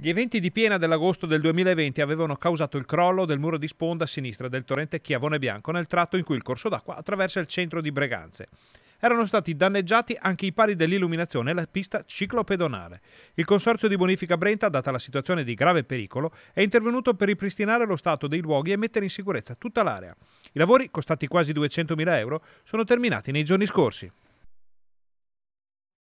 Gli eventi di piena dell'agosto del 2020 avevano causato il crollo del muro di sponda a sinistra del torrente Chiavone Bianco nel tratto in cui il corso d'acqua attraversa il centro di Breganze. Erano stati danneggiati anche i pali dell'illuminazione e la pista ciclopedonale. Il Consorzio di Bonifica Brenta, data la situazione di grave pericolo, è intervenuto per ripristinare lo stato dei luoghi e mettere in sicurezza tutta l'area. I lavori, costati quasi 200.000 euro, sono terminati nei giorni scorsi.